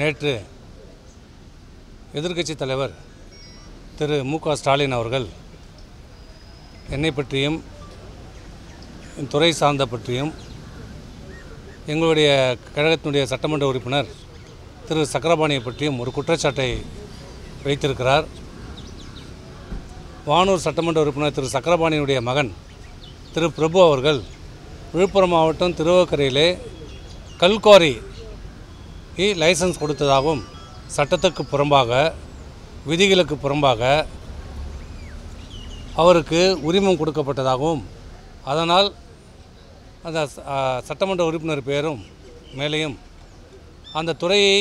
நேற்று எதிர்க்கட்சி தலைவர் திரு மு க ஸ்டாலின் அவர்கள் என்னை பற்றியும் துறை சார்ந்த பற்றியும் எங்களுடைய கழகத்தினுடைய சட்டமன்ற உறுப்பினர் திரு சக்கரபாணியை பற்றியும் ஒரு குற்றச்சாட்டை வைத்திருக்கிறார் வானூர் சட்டமன்ற உறுப்பினர் திரு சக்கரபாணியினுடைய மகன் திரு பிரபு அவர்கள் விழுப்புரம் மாவட்டம் திருவக்கரையிலே கல்குவாரி கம்பெனிக்கு லைசன்ஸ் கொடுத்ததாகவும் சட்டத்துக்கு புறம்பாக விதிகளுக்கு புறம்பாக அவருக்கு உரிமம் கொடுக்கப்பட்டதாகவும் அதனால் அந்த சட்டமன்ற உறுப்பினர் பேரும் மேலேயும் அந்த துறையை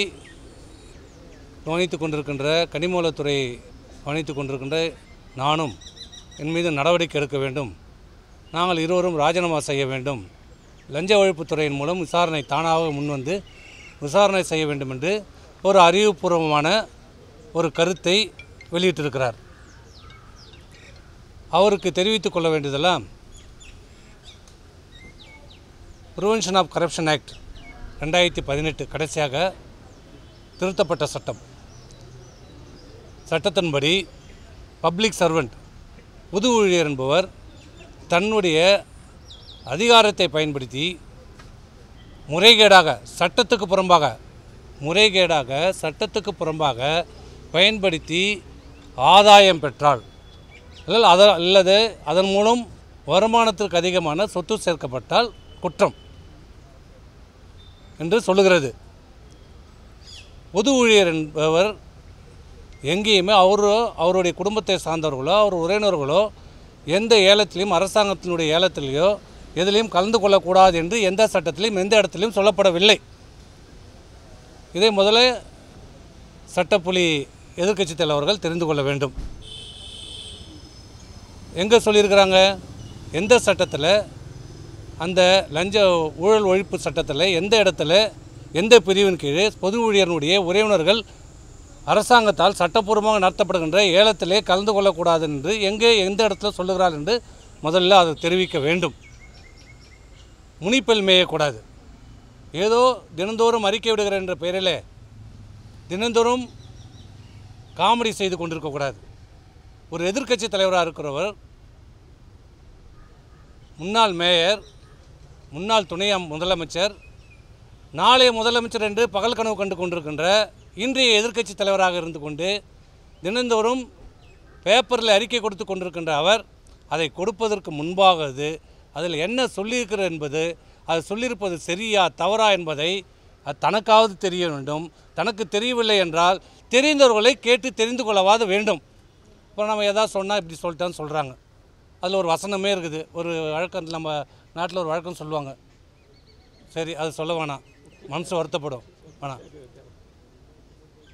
கவனித்து கொண்டிருக்கின்ற கனிமூலத்துறையை கவனித்து கொண்டிருக்கின்ற நானும் என் மீது நடவடிக்கை எடுக்க வேண்டும் நாங்கள் இருவரும் ராஜினாமா செய்ய வேண்டும் லஞ்ச ஒழிப்புத்துறையின் மூலம் விசாரணை தானாக முன்வந்து விசாரணை செய்ய வேண்டும் என்று ஒரு அறிவுபூர்வமான ஒரு கருத்தை வெளியிட்டிருக்கிறார் அவருக்கு தெரிவித்துக் கொள்ள வேண்டியதெல்லாம் ப்ரிவென்ஷன் ஆஃப் கரப்ஷன் ஆக்ட் ரெண்டாயிரத்தி பதினெட்டு கடைசியாக திருத்தப்பட்ட சட்டம் சட்டத்தின்படி பப்ளிக் சர்வெண்ட் புது ஊழியர் என்பவர் தன்னுடைய அதிகாரத்தை பயன்படுத்தி முறைகேடாக சட்டத்துக்கு புறம்பாக முறைகேடாக சட்டத்துக்கு புறம்பாக பயன்படுத்தி ஆதாயம் பெற்றால் அல்ல அல்லது அதன் மூலம் வருமானத்திற்கு அதிகமான சொத்து சேர்க்கப்பட்டால் குற்றம் என்று சொல்லுகிறது பொது ஊழியர் என்பவர் எங்கேயுமே அவரோ அவருடைய குடும்பத்தை சார்ந்தவர்களோ அவர் உறவினர்களோ எந்த ஏலத்திலையும் அரசாங்கத்தினுடைய ஏலத்திலேயோ எதிலையும் கலந்து கொள்ளக்கூடாது என்று எந்த சட்டத்திலையும் எந்த இடத்துலையும் சொல்லப்படவில்லை இதை முதல்ல சட்டப்புலி எதிர்கட்சித் தலைவர்கள் தெரிந்து கொள்ள வேண்டும் எங்கே சொல்லியிருக்கிறாங்க எந்த சட்டத்தில் அந்த லஞ்ச ஊழல் ஒழிப்பு சட்டத்தில் எந்த இடத்துல எந்த பிரிவின் கீழே பொது ஊழியர்களுடைய உறவினர்கள் அரசாங்கத்தால் சட்டப்பூர்வமாக நடத்தப்படுகின்ற ஏலத்திலே கலந்து கொள்ளக்கூடாது என்று எங்கே எந்த இடத்துல சொல்லுகிறார் என்று முதல்ல அதை தெரிவிக்க வேண்டும் முனிப்பல் மேயக்கூடாது ஏதோ தினந்தோறும் அறிக்கை விடுகிற என்ற பெயரில் தினந்தோறும் காமெடி செய்து கொண்டிருக்கக்கூடாது ஒரு எதிர்க்கட்சி தலைவராக இருக்கிறவர் முன்னாள் மேயர் முன்னாள் துணை முதலமைச்சர் நாளைய முதலமைச்சர் என்று பகல் கனவு கண்டு கொண்டிருக்கின்ற இன்றைய எதிர்க்கட்சி தலைவராக இருந்து கொண்டு தினந்தோறும் பேப்பரில் அறிக்கை கொடுத்து கொண்டிருக்கின்ற அவர் அதை கொடுப்பதற்கு முன்பாகவது அதில் என்ன சொல்லியிருக்கிறார் என்பது அது சொல்லியிருப்பது சரியா தவறா என்பதை அது தனக்காவது தெரிய வேண்டும் தனக்கு தெரியவில்லை என்றால் தெரிந்தவர்களை கேட்டு தெரிந்து கொள்ளவாது வேண்டும் இப்போ நம்ம எதாவது சொன்னால் இப்படி சொல்லிட்டான்னு சொல்கிறாங்க அதில் ஒரு வசனமே இருக்குது ஒரு வழக்கம் நம்ம நாட்டில் ஒரு வழக்கம் சொல்லுவாங்க சரி அது சொல்ல வேணாம் மனசு வருத்தப்படும் வேணாம்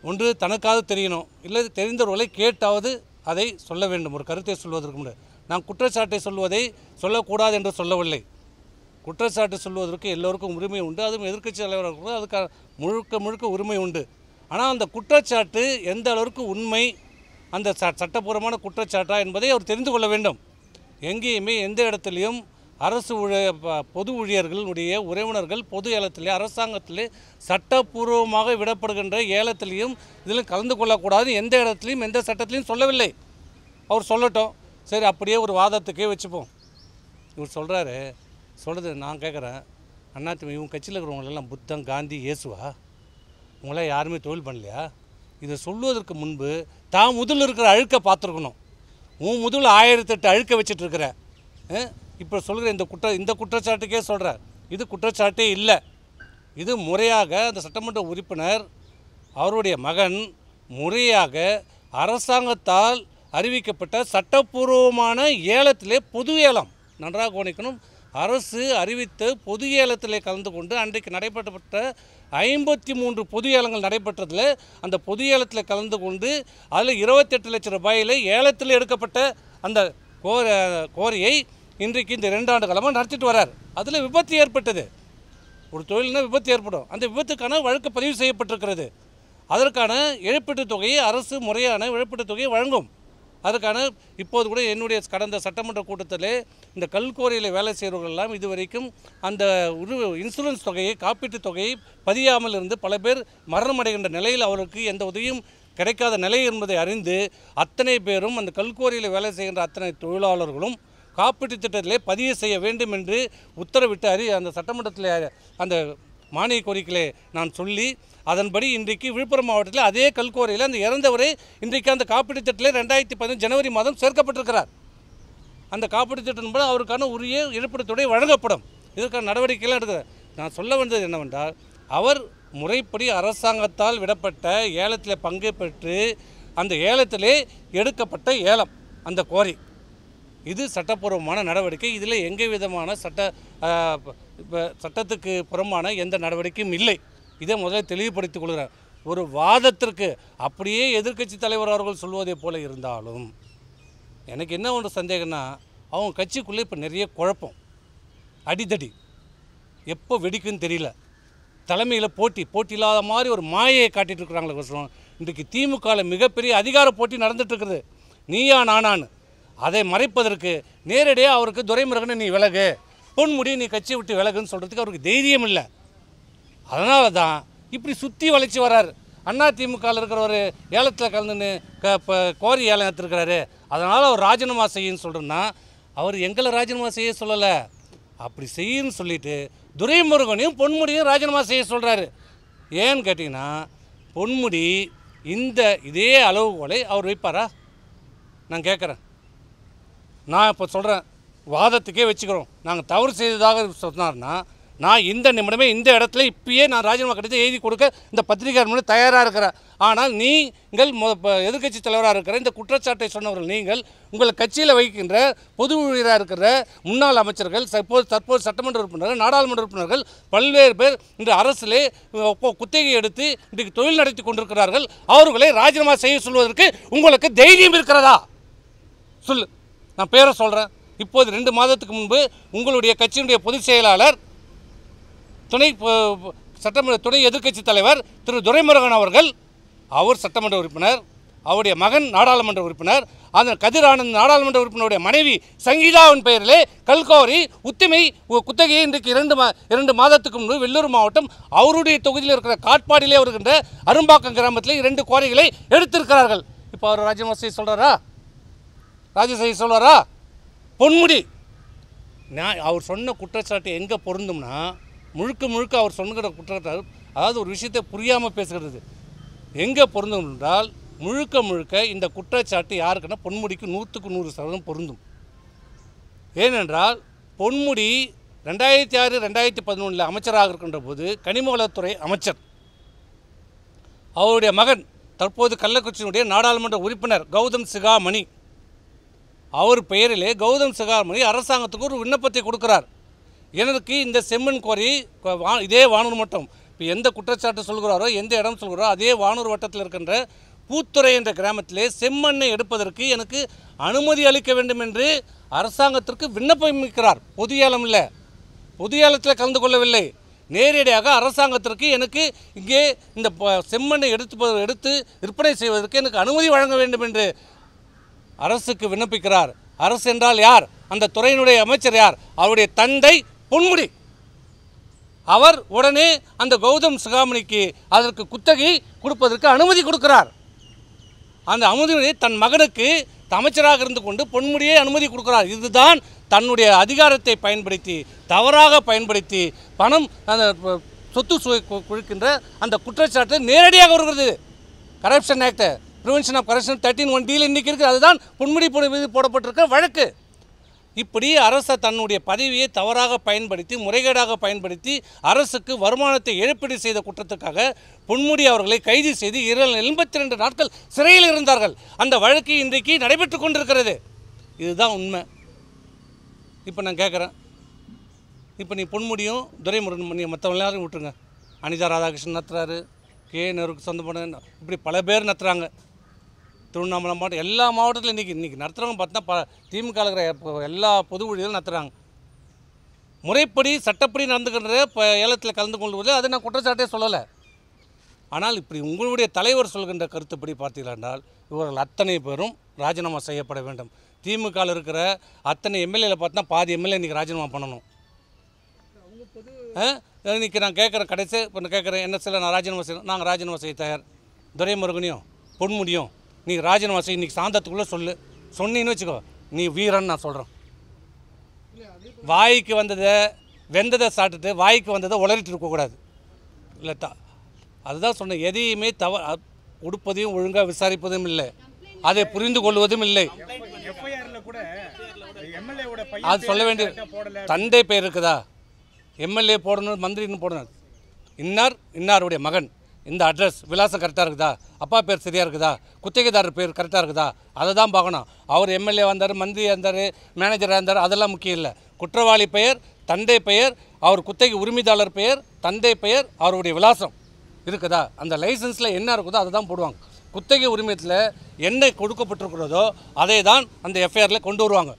ஒன்று தனக்காவது தெரியணும் இல்லை தெரிந்தவர்களை கேட்டாவது அதை சொல்ல வேண்டும் ஒரு கருத்தை சொல்வதற்கு முன்னாடி நான் குற்றச்சாட்டை சொல்வதை சொல்லக்கூடாது என்று சொல்லவில்லை குற்றச்சாட்டு சொல்வதற்கு எல்லோருக்கும் உரிமை உண்டு அதுவும் எதிர்க்கட்சி கூட அதுக்கு முழுக்க முழுக்க உரிமை உண்டு ஆனால் அந்த குற்றச்சாட்டு எந்த அளவுக்கு உண்மை அந்த ச சட்டப்பூர்வமான குற்றச்சாட்டா என்பதை அவர் தெரிந்து கொள்ள வேண்டும் எங்கேயுமே எந்த இடத்துலையும் அரசு ஊழிய பொது ஊழியர்களுடைய உறவினர்கள் பொது ஏலத்திலே அரசாங்கத்திலே சட்டப்பூர்வமாக விடப்படுகின்ற ஏலத்திலையும் இதில் கலந்து கொள்ளக்கூடாது எந்த இடத்துலையும் எந்த சட்டத்திலையும் சொல்லவில்லை அவர் சொல்லட்டும் சரி அப்படியே ஒரு வாதத்துக்கே வச்சுப்போம் இவர் சொல்கிறாரு சொல்கிறது நான் கேட்குறேன் அண்ணாத்தி இவங்க கட்சியில் இருக்கிறவங்களெல்லாம் புத்தம் காந்தி இயேசுவா உங்களாம் யாருமே தொழில் பண்ணலையா இதை சொல்லுவதற்கு முன்பு தான் முதல் இருக்கிற அழுக்கை பார்த்துருக்கணும் உன் முதல்ல ஆயிரத்தெட்டு அழுக்க வச்சிட்ருக்கிற இப்போ சொல்கிற இந்த குற்ற இந்த குற்றச்சாட்டுக்கே சொல்கிறார் இது குற்றச்சாட்டே இல்லை இது முறையாக அந்த சட்டமன்ற உறுப்பினர் அவருடைய மகன் முறையாக அரசாங்கத்தால் அறிவிக்கப்பட்ட சட்டப்பூர்வமான ஏலத்திலே பொது ஏலம் நன்றாக கவனிக்கணும் அரசு அறிவித்த பொது ஏலத்தில் கலந்து கொண்டு அன்றைக்கு நடைபெற்றப்பட்ட ஐம்பத்தி மூன்று பொது ஏலங்கள் நடைபெற்றதில் அந்த பொது ஏலத்தில் கலந்து கொண்டு அதில் இருபத்தெட்டு லட்சம் ரூபாயில் ஏலத்தில் எடுக்கப்பட்ட அந்த கோர கோரியை இன்றைக்கு இந்த ரெண்டு ஆண்டு காலமாக நடத்திட்டு வரார் அதில் விபத்து ஏற்பட்டது ஒரு தொழில்னா விபத்து ஏற்படும் அந்த விபத்துக்கான வழக்கு பதிவு செய்யப்பட்டிருக்கிறது அதற்கான இழப்பீட்டுத் தொகையை அரசு முறையான இழப்பீட்டுத் தொகையை வழங்கும் அதற்கான இப்போது கூட என்னுடைய கடந்த சட்டமன்ற கூட்டத்தில் இந்த கல்கோரியில் வேலை செய்கிறவர்கள் எல்லாம் இதுவரைக்கும் அந்த இன்சூரன்ஸ் தொகையை காப்பீட்டுத் தொகையை பதியாமல் இருந்து பல பேர் மரணமடைகின்ற நிலையில் அவருக்கு எந்த உதவியும் கிடைக்காத நிலை என்பதை அறிந்து அத்தனை பேரும் அந்த கல்கோரியில் வேலை செய்கின்ற அத்தனை தொழிலாளர்களும் காப்பீட்டு திட்டத்திலே பதிவு செய்ய வேண்டும் என்று உத்தரவிட்டு அறி அந்த சட்டமன்றத்தில் அந்த மானிய கோரிக்கையை நான் சொல்லி அதன்படி இன்றைக்கு விழுப்புரம் மாவட்டத்தில் அதே கல்கோரியில் அந்த இறந்தவரை இன்றைக்கு அந்த காப்பீட்டு திட்டத்தில் ரெண்டாயிரத்தி பதினஞ்சு ஜனவரி மாதம் சேர்க்கப்பட்டிருக்கிறார் அந்த காப்பீடு திட்டம் போது அவருக்கான உரிய இழப்பீடுத்துறை வழங்கப்படும் இதற்கான நடவடிக்கைலாம் எடுத்தது நான் சொல்ல வந்தது என்னவென்றால் அவர் முறைப்படி அரசாங்கத்தால் விடப்பட்ட ஏலத்தில் பங்கு பெற்று அந்த ஏலத்திலே எடுக்கப்பட்ட ஏலம் அந்த கோரி இது சட்டப்பூர்வமான நடவடிக்கை இதில் எங்கே விதமான சட்ட சட்டத்துக்கு புறமான எந்த நடவடிக்கையும் இல்லை இதை முதல்ல தெளிவுபடுத்திக் கொள்கிறார் ஒரு வாதத்திற்கு அப்படியே எதிர்க்கட்சி தலைவர் அவர்கள் சொல்வதை போல இருந்தாலும் எனக்கு என்ன ஒன்று சந்தேகம்னா அவங்க கட்சிக்குள்ளே இப்போ நிறைய குழப்பம் அடிதடி எப்போ வெடிக்குன்னு தெரியல தலைமையில் போட்டி போட்டி இல்லாத மாதிரி ஒரு மாயையை காட்டிகிட்டு இருக்கிறாங்களே இன்றைக்கு திமுகவில் மிகப்பெரிய அதிகார போட்டி நடந்துகிட்ருக்குது நீயா நானான்னு அதை மறைப்பதற்கு நேரடியாக அவருக்கு துரைமுருகனை நீ விலகு பொன்முடி நீ கட்சி விட்டு விலகுன்னு சொல்கிறதுக்கு அவருக்கு தைரியம் இல்லை அதனால தான் இப்படி சுற்றி வளைச்சி வர்றார் அண்ணா திமுகவில் இருக்கிற ஒரு ஏலத்தில் கலந்துன்னு க இப்போ கோரி ஏலம் எடுத்துருக்கிறாரு அதனால் அவர் ராஜினாமா செய்யுன்னு சொல்கிறேன்னா அவர் எங்களை ராஜினாமா செய்ய சொல்லலை அப்படி செய்யுன்னு சொல்லிட்டு துரைமுருகனையும் பொன்முடியும் ராஜினாமா செய்ய சொல்கிறாரு ஏன்னு கேட்டிங்கன்னா பொன்முடி இந்த இதே அளவுகோலை அவர் வைப்பாரா நான் கேட்குறேன் நான் இப்போ சொல்கிறேன் வாதத்துக்கே வச்சுக்கிறோம் நாங்கள் தவறு செய்ததாக சொன்னார்னா நான் இந்த நிமிடமே இந்த இடத்துல இப்பயே நான் ராஜினாமா கடிதம் எழுதி கொடுக்க இந்த பத்திரிகையாளர் மூலம் தயாராக இருக்கிறேன் ஆனால் நீங்கள் எதிர்கட்சி தலைவராக இருக்கிற இந்த குற்றச்சாட்டை சொன்னவர்கள் நீங்கள் உங்கள் கட்சியில் வைக்கின்ற பொது ஊழியராக இருக்கிற முன்னாள் அமைச்சர்கள் தற்போது தற்போது சட்டமன்ற உறுப்பினர்கள் நாடாளுமன்ற உறுப்பினர்கள் பல்வேறு பேர் இன்று அரசிலே குத்தகை எடுத்து இன்றைக்கு தொழில் நடத்தி கொண்டிருக்கிறார்கள் அவர்களை ராஜினாமா செய்ய சொல்வதற்கு உங்களுக்கு தைரியம் இருக்கிறதா சொல்லு நான் பேரை சொல்கிறேன் இப்போது ரெண்டு மாதத்துக்கு முன்பு உங்களுடைய கட்சியினுடைய பொதுச் செயலாளர் துணை சட்டமன்ற துணை எதிர்க்கட்சி தலைவர் திரு துரைமுருகன் அவர்கள் அவர் சட்டமன்ற உறுப்பினர் அவருடைய மகன் நாடாளுமன்ற உறுப்பினர் அந்த கதிர் ஆனந்த் நாடாளுமன்ற உறுப்பினருடைய மனைவி சங்கீதாவின் பெயரிலே கல்கோரி உத்திமை குத்தகையை இன்றைக்கு இரண்டு மா இரண்டு மாதத்துக்கு முன்பு வெள்ளூர் மாவட்டம் அவருடைய தொகுதியில் இருக்கிற காட்பாடியிலே வருகின்ற அரும்பாக்கம் கிராமத்தில் இரண்டு கோரைகளை எடுத்திருக்கிறார்கள் இப்போ அவர் ராஜமசை சொல்கிறாரா ராஜசை சொல்கிறாரா பொன்முடி நான் அவர் சொன்ன குற்றச்சாட்டு எங்கே பொருந்தும்னா முழுக்க முழுக்க அவர் சொன்னுகிற குற்றத்தால் அதாவது ஒரு விஷயத்தை புரியாமல் பேசுகிறது எங்கே பொருந்தும் என்றால் முழுக்க முழுக்க இந்த குற்றச்சாட்டு யாருக்குன்னா பொன்முடிக்கு நூற்றுக்கு நூறு சதவீதம் பொருந்தும் ஏனென்றால் பொன்முடி ரெண்டாயிரத்தி ஆறு ரெண்டாயிரத்தி பதினொன்றில் அமைச்சராக இருக்கின்ற போது கனிமவளத்துறை அமைச்சர் அவருடைய மகன் தற்போது கள்ளக்குறிச்சியினுடைய நாடாளுமன்ற உறுப்பினர் கௌதம் சிகாமணி அவர் பெயரிலே கௌதம் சிகாமணி அரசாங்கத்துக்கு ஒரு விண்ணப்பத்தை கொடுக்கிறார் எனக்கு இந்த செம்மன் கோரி இதே வானூர் மட்டம் இப்போ எந்த குற்றச்சாட்டு சொல்கிறாரோ எந்த இடம் சொல்கிறாரோ அதே வானூர் வட்டத்தில் இருக்கின்ற பூத்துறை என்ற கிராமத்திலே செம்மண்ணை எடுப்பதற்கு எனக்கு அனுமதி அளிக்க வேண்டும் என்று அரசாங்கத்திற்கு விண்ணப்பமிக்கிறார் பொது ஏலம் இல்லை பொது ஏலத்தில் கலந்து கொள்ளவில்லை நேரடியாக அரசாங்கத்திற்கு எனக்கு இங்கே இந்த செம்மண்ணை எடுத்து எடுத்து விற்பனை செய்வதற்கு எனக்கு அனுமதி வழங்க வேண்டும் என்று அரசுக்கு விண்ணப்பிக்கிறார் அரசு என்றால் யார் அந்த துறையினுடைய அமைச்சர் யார் அவருடைய தந்தை பொன்முடி அவர் உடனே அந்த கௌதம் சுகாமணிக்கு அதற்கு குத்தகை கொடுப்பதற்கு அனுமதி கொடுக்கிறார் அந்த அனுமதியை தன் மகனுக்கு அமைச்சராக இருந்து கொண்டு பொன்முடியே அனுமதி கொடுக்கிறார் இதுதான் தன்னுடைய அதிகாரத்தை பயன்படுத்தி தவறாக பயன்படுத்தி பணம் அந்த சொத்து சுவை குழுக்கின்ற அந்த குற்றச்சாட்டு நேரடியாக வருகிறது corruption act prevention of corruption thirteen one D இன்றைக்கி இருக்குது அதுதான் பொன்முடி போடப்பட்டிருக்க வழக்கு இப்படி அரசை தன்னுடைய பதவியை தவறாக பயன்படுத்தி முறைகேடாக பயன்படுத்தி அரசுக்கு வருமானத்தை இழப்பீடு செய்த குற்றத்துக்காக பொன்முடி அவர்களை கைது செய்து எண்பத்தி ரெண்டு நாட்கள் சிறையில் இருந்தார்கள் அந்த வழக்கு இன்றைக்கு நடைபெற்று கொண்டிருக்கிறது இதுதான் உண்மை இப்போ நான் கேட்குறேன் இப்போ நீ பொன்முடியும் துரைமுருகன் பண்ணி மற்றவங்க எல்லாரும் விட்டுருங்க அனிதா ராதாகிருஷ்ணன் நத்துறாரு கே நேருக்கு சொந்தமான இப்படி பல பேர் நத்துறாங்க திருவண்ணாமலை மாவட்டம் எல்லா மாவட்டத்தில் இன்றைக்கி இன்றைக்கி நடத்துகிறவங்க பார்த்தா ப திமுக இருக்கிற எல்லா பொது ஊழியர்களும் நடத்துகிறாங்க முறைப்படி சட்டப்படி நடந்துக்கின்ற இப்போ ஏலத்தில் கலந்து கொண்டு வருது அதை நான் குற்றச்சாட்டே சொல்லலை ஆனால் இப்படி உங்களுடைய தலைவர் சொல்கின்ற கருத்துப்படி பார்த்தீங்களா என்றால் இவர்கள் அத்தனை பேரும் ராஜினாமா செய்யப்பட வேண்டும் திமுகவில் இருக்கிற அத்தனை எம்எல்ஏல பார்த்தா பாதி எம்எல்ஏ இன்றைக்கி ராஜினாமா பண்ணணும் இன்றைக்கி நான் கேட்குறேன் கடைசி இப்போ கேட்குறேன் என்ன சில நான் ராஜினாமா செய்யணும் நாங்கள் ராஜினாமா செய்ய தயார் துரைமுருகனையும் பொன்முடியும் நீ ராஜினாமா செய் இன்றைக்கி சாந்தத்துக்குள்ளே சொல்லு சொன்னின்னு வச்சுக்கோ நீ வீரன் நான் சொல்கிறேன் வாய்க்கு வந்ததை வெந்ததை சாப்பிட்டுட்டு வாய்க்கு வந்ததை உளறிட்டு இருக்கக்கூடாது இல்லை த அதுதான் சொன்னேன் எதையுமே தவ உடுப்பதையும் ஒழுங்காக விசாரிப்பதும் இல்லை அதை புரிந்து கொள்வதும் இல்லை அது சொல்ல வேண்டிய தந்தை பேர் இருக்குதா எம்எல்ஏ போடணும் மந்திரின்னு போடணும் இன்னார் இன்னாருடைய மகன் இந்த அட்ரஸ் விலாசம் கரெக்டாக இருக்குதா அப்பா பேர் சரியாக இருக்குதா குத்தகைதாரர் பேர் கரெக்டாக இருக்குதா அதை தான் பார்க்கணும் அவர் எம்எல்ஏ வந்தார் மந்திரி இருந்தார் மேனேஜராக இருந்தார் அதெல்லாம் முக்கியம் இல்லை குற்றவாளி பெயர் தந்தை பெயர் அவர் குத்தகை உரிமையாளர் பெயர் தந்தை பெயர் அவருடைய விலாசம் இருக்குதா அந்த லைசன்ஸில் என்ன இருக்குதோ அதை தான் போடுவாங்க குத்தகை உரிமையத்தில் என்ன கொடுக்கப்பட்டிருக்கிறதோ அதை தான் அந்த எஃப்ஐஆரில் கொண்டு வருவாங்க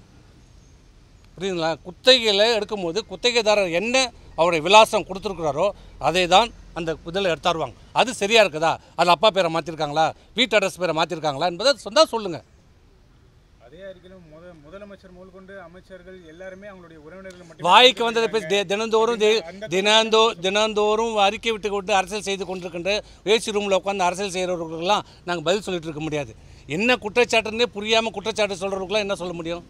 புரியுதுங்களா குத்தகையில் எடுக்கும்போது குத்தகைதாரர் என்ன அவருடைய விலாசம் கொடுத்துருக்குறாரோ அதை தான் அந்த இதில் எடுத்தாருவாங்க அது சரியாக இருக்குதா அதில் அப்பா பேரை மாற்றிருக்காங்களா வீட்டு அட்ரஸ் பேரை மாற்றிருக்காங்களா என்பதை சொந்தா சொல்லுங்கள் முத முதலமைச்சர் முதற்கொண்டு அமைச்சர்கள் எல்லாருமே அவங்களுடைய வாய்க்கு வந்ததை பேசி தினந்தோறும் தினந்தோ தினந்தோறும் அறிக்கை விட்டு கொண்டு அரசியல் செய்து கொண்டிருக்கின்ற ஏசி ரூமில் உட்காந்து அரசியல் செய்கிறவர்களுக்கெல்லாம் நாங்கள் பதில் சொல்லிட்டு இருக்க முடியாது என்ன குற்றச்சாட்டுன்னே புரியாமல் குற்றச்சாட்டு சொல்கிறவர்களுக்குலாம் என்ன சொல்ல முடியும்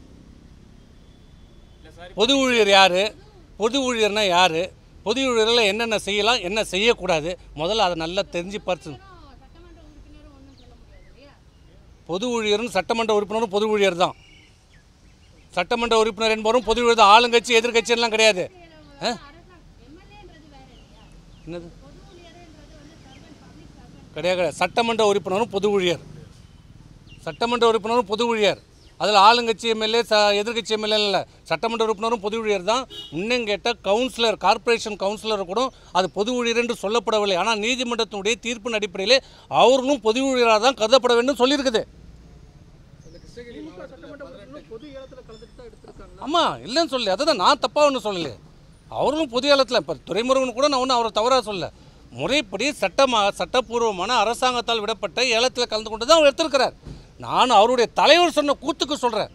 பொது ஊழியர் யார் பொது ஊழியர்னால் யார் பொது பொதுவில் என்னென்ன செய்யலாம் என்ன செய்யக்கூடாது முதல்ல அதை நல்லா தெரிஞ்சு பார்த்து பொது ஊழியரும் சட்டமன்ற உறுப்பினரும் பொது ஊழியர் தான் சட்டமன்ற உறுப்பினர் என்பவரும் பொது ஊழியர் தான் ஆளுங்கட்சி எதிர்கட்சியெல்லாம் கிடையாது என்னது கிடையாது கிடையாது சட்டமன்ற உறுப்பினரும் பொது ஊழியர் சட்டமன்ற உறுப்பினரும் பொது ஊழியர் அதில் ஆளுங்கட்சி எம்எல்ஏ ச எதிர்கட்சி எம்எல்ஏ இல்லை சட்டமன்ற உறுப்பினரும் பொது ஊழியர் தான் இன்னும் கேட்டால் கவுன்சிலர் கார்ப்பரேஷன் கவுன்சிலர் கூட அது பொது ஊழியர் என்று சொல்லப்படவில்லை ஆனால் நீதிமன்றத்தினுடைய தீர்ப்பின் அடிப்படையில் அவர்களும் பொது ஊழியராக தான் கருதப்பட வேண்டும் சொல்லியிருக்குது ஆமாம் இல்லைன்னு சொல்லி அதுதான் நான் தப்பாக ஒன்று சொல்லலை அவர்களும் பொது ஏலத்தில் இப்போ துறைமுருகன் கூட நான் ஒன்றும் அவரை தவறாக சொல்லலை முறைப்படி சட்டமாக சட்டப்பூர்வமான அரசாங்கத்தால் விடப்பட்ட ஏலத்தில் கலந்து கொண்டு தான் அவர் எடுத்திருக்கிறார் நான் அவருடைய தலைவர் சொன்ன கூத்துக்கு சொல்கிறேன்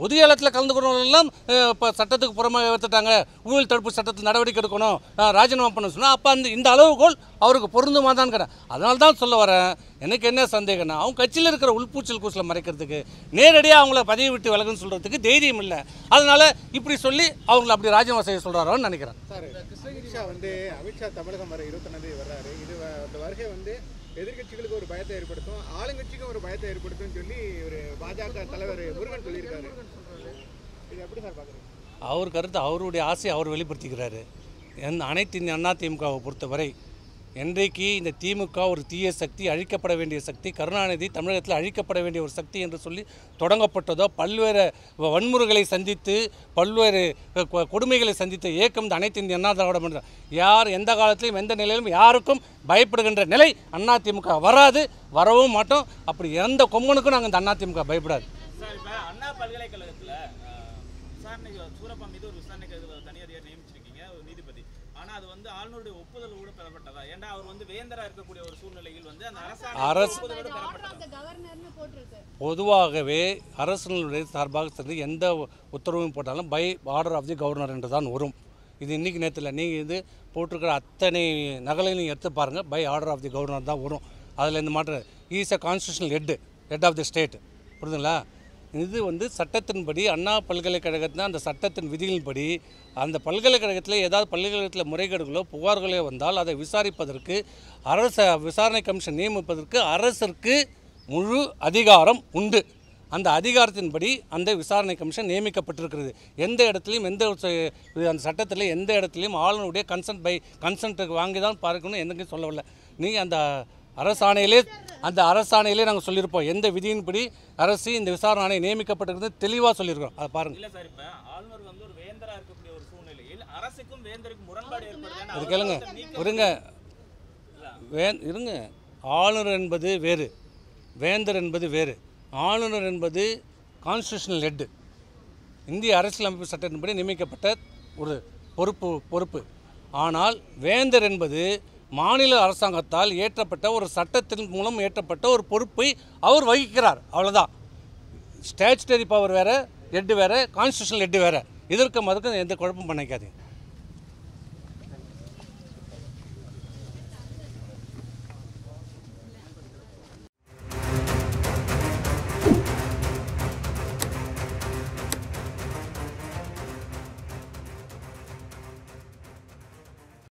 பொது ஏலத்தில் கலந்து எல்லாம் இப்போ சட்டத்துக்கு புறமாக எடுத்துட்டாங்க ஊழல் தடுப்பு சட்டத்தில் நடவடிக்கை எடுக்கணும் ராஜினாமா பண்ண சொன்னால் அப்போ அந்த இந்த அளவுகோல் அவருக்கு பொருந்துமா தான் அதனால தான் சொல்ல வரேன் எனக்கு என்ன சந்தேகம்னா அவங்க கட்சியில் இருக்கிற உள்பூச்சல் கூசலை மறைக்கிறதுக்கு நேரடியாக அவங்கள பதவி விட்டு விலகுன்னு சொல்கிறதுக்கு தைரியம் இல்லை அதனால் இப்படி சொல்லி அவங்கள அப்படி ராஜினாமா செய்ய சொல்கிறாரோன்னு நினைக்கிறேன் சார் கிருஷ்ணகிரிஷா வந்து அமித்ஷா தமிழகம் வர இருபத்தொன்னாந்தேதி வர்றாரு இது வருகை வந்து எதிர்கட்சிகளுக்கு ஒரு பயத்தை ஏற்படுத்தும் ஆளுங்கட்சிக்கும் ஒரு பயத்தை ஏற்படுத்தும் சொல்லி ஒரு பாஜக தலைவர் முருகன் சொல்லியிருக்காரு இது எப்படி சார் பார்க்குறீங்க அவர் கருத்து அவருடைய ஆசையை அவர் வெளிப்படுத்திக்கிறாரு என் அனைத்து அதிமுகவை பொறுத்தவரை என்றைக்கு இந்த திமுக ஒரு தீய சக்தி அழிக்கப்பட வேண்டிய சக்தி கருணாநிதி தமிழகத்தில் அழிக்கப்பட வேண்டிய ஒரு சக்தி என்று சொல்லி தொடங்கப்பட்டதோ பல்வேறு வன்முறைகளை சந்தித்து பல்வேறு கொடுமைகளை சந்தித்த இயக்கம் இந்த அனைத்து இந்திய அண்ணா திராவிட மன்றம் யார் எந்த காலத்திலும் எந்த நிலையிலும் யாருக்கும் பயப்படுகின்ற நிலை அண்ணா திமுக வராது வரவும் மாட்டோம் அப்படி எந்த கொம்பனுக்கும் நாங்கள் இந்த அண்ணா திமுக பயப்படாது அண்ணா பல்கலைக்கழகத்தில் விசாரணை சூரப்பா மீது ஒரு விசாரணை ஆளுநருடைய ஒப்புதல் கூட பெறப்பட்டதா அவர் வந்து வேந்தரா இருக்கக்கூடிய ஒரு சூழ்நிலையில் வந்து அந்த அரசு பொதுவாகவே அரசினுடைய சார்பாக சேர்ந்து எந்த உத்தரவும் போட்டாலும் by order of the governor என்று தான் வரும் இது இன்றைக்கி நேரத்தில் நீங்கள் இது போட்டிருக்கிற அத்தனை நகலையும் எடுத்து பாருங்கள் by order of the governor தான் வரும் அதில் இந்த மாற்றம் is a constitutional head head of the state புரிதுங்களா இது வந்து சட்டத்தின்படி அண்ணா பல்கலைக்கழகத்தின் அந்த சட்டத்தின் விதிகளின்படி அந்த பல்கலைக்கழகத்தில் ஏதாவது பல்கலைக்கழகத்தில் முறைகேடுகளோ புகார்களோ வந்தால் அதை விசாரிப்பதற்கு அரசு விசாரணை கமிஷன் நியமிப்பதற்கு அரசிற்கு முழு அதிகாரம் உண்டு அந்த அதிகாரத்தின்படி அந்த விசாரணை கமிஷன் நியமிக்கப்பட்டிருக்கிறது எந்த இடத்துலையும் எந்த அந்த சட்டத்தில் எந்த இடத்துலையும் ஆளுநருடைய கன்சன்ட் பை கன்சன்ட்டுக்கு வாங்கி தான் பார்க்கணும்னு எனக்கு சொல்லவில்லை நீங்கள் அந்த அரசாணையிலே அந்த அரசாணையிலே நாங்கள் சொல்லியிருப்போம் எந்த விதியின்படி அரசு இந்த விசாரணை ஆணையம் நியமிக்கப்பட்டிருக்கிறது தெளிவாக சொல்லியிருக்கோம் அதை பாருங்க அது கேளுங்க இருங்க வே இருங்க ஆளுநர் என்பது வேறு வேந்தர் என்பது வேறு ஆளுநர் என்பது கான்ஸ்டியூஷனல் ஹெட்டு இந்திய அரசியலமைப்பு சட்டத்தின்படி நியமிக்கப்பட்ட ஒரு பொறுப்பு பொறுப்பு ஆனால் வேந்தர் என்பது மாநில அரசாங்கத்தால் ஏற்றப்பட்ட ஒரு சட்டத்தின் மூலம் ஏற்றப்பட்ட ஒரு பொறுப்பை அவர் வகிக்கிறார் அவ்வளோதான் ஸ்டாச்சுட்டரி பவர் வேறு ஹெட்டு வேறு கான்ஸ்டியூஷனல் ஹெட்டு வேறு இதற்கு மதுக்கும் எந்த குழப்பம் பண்ணிக்காதீங்க